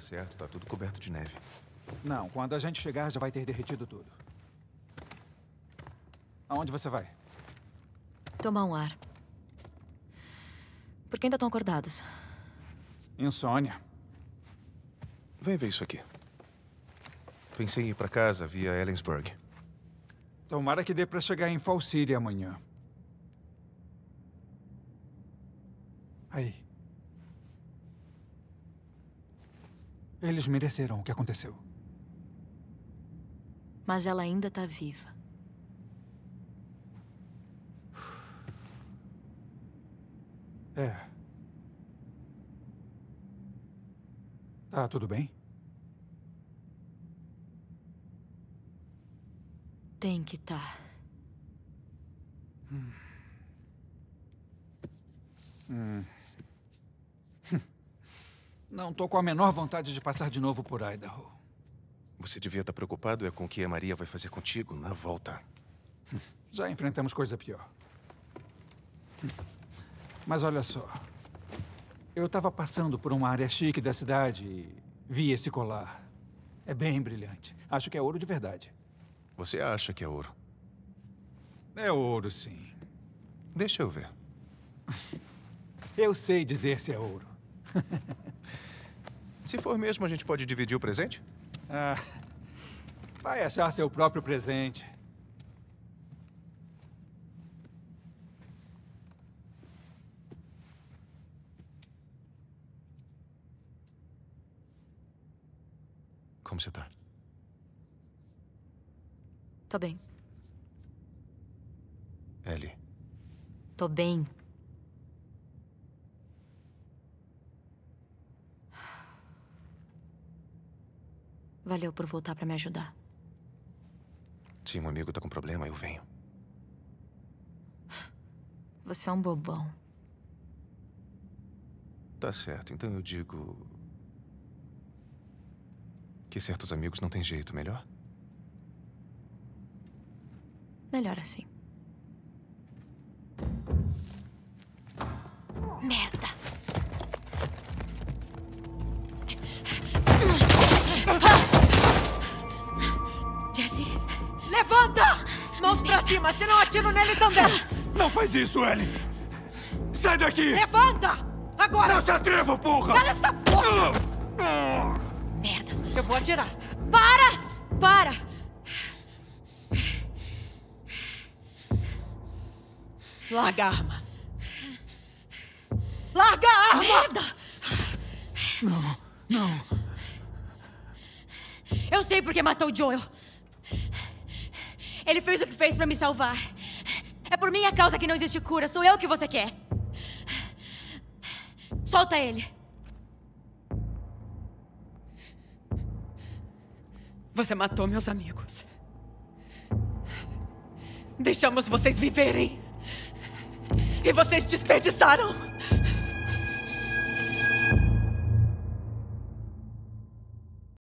Tá certo, tá tudo coberto de neve. Não, quando a gente chegar já vai ter derretido tudo. Aonde você vai? Tomar um ar. Por que ainda estão acordados? Insônia. Vem ver isso aqui. Pensei em ir pra casa via Ellensburg. Tomara que dê pra chegar em Fall City amanhã. Aí. Eles mereceram o que aconteceu. Mas ela ainda está viva. É. Tá tudo bem? Tem que estar. Tá. Hum. Hum. Não tô com a menor vontade de passar de novo por Idaho. Você devia estar tá preocupado é com o que a Maria vai fazer contigo na volta. Já enfrentamos coisa pior. Mas olha só. Eu estava passando por uma área chique da cidade e vi esse colar. É bem brilhante. Acho que é ouro de verdade. Você acha que é ouro? É ouro, sim. Deixa eu ver. Eu sei dizer se é ouro. Se for mesmo, a gente pode dividir o presente? Ah, vai achar seu próprio presente. Como você tá? Tô bem. Ellie. Tô bem. Valeu por voltar para me ajudar. Se um amigo tá com problema, eu venho. Você é um bobão. Tá certo, então eu digo... Que certos amigos não tem jeito, melhor? Melhor assim. Merda! cima, senão atiro nele também! Não faz isso, Ellie! Sai daqui! Levanta! Agora! Não se atreva, porra! Cala essa porra! Ah! Ah! Merda, eu vou atirar! Para! Para! Larga a arma! Larga a arma! Merda! Não, não! Eu sei porque matou o Joel! Ele fez o que fez para me salvar. É por minha causa que não existe cura. Sou eu que você quer. Solta ele. Você matou meus amigos. Deixamos vocês viverem. E vocês desperdiçaram